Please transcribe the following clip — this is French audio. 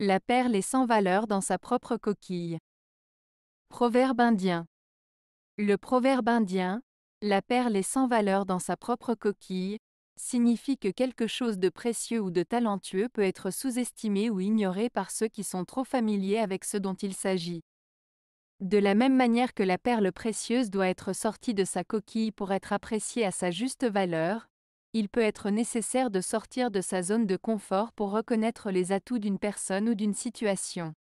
La perle est sans valeur dans sa propre coquille. Proverbe indien. Le proverbe indien, la perle est sans valeur dans sa propre coquille, signifie que quelque chose de précieux ou de talentueux peut être sous-estimé ou ignoré par ceux qui sont trop familiers avec ce dont il s'agit. De la même manière que la perle précieuse doit être sortie de sa coquille pour être appréciée à sa juste valeur, il peut être nécessaire de sortir de sa zone de confort pour reconnaître les atouts d'une personne ou d'une situation.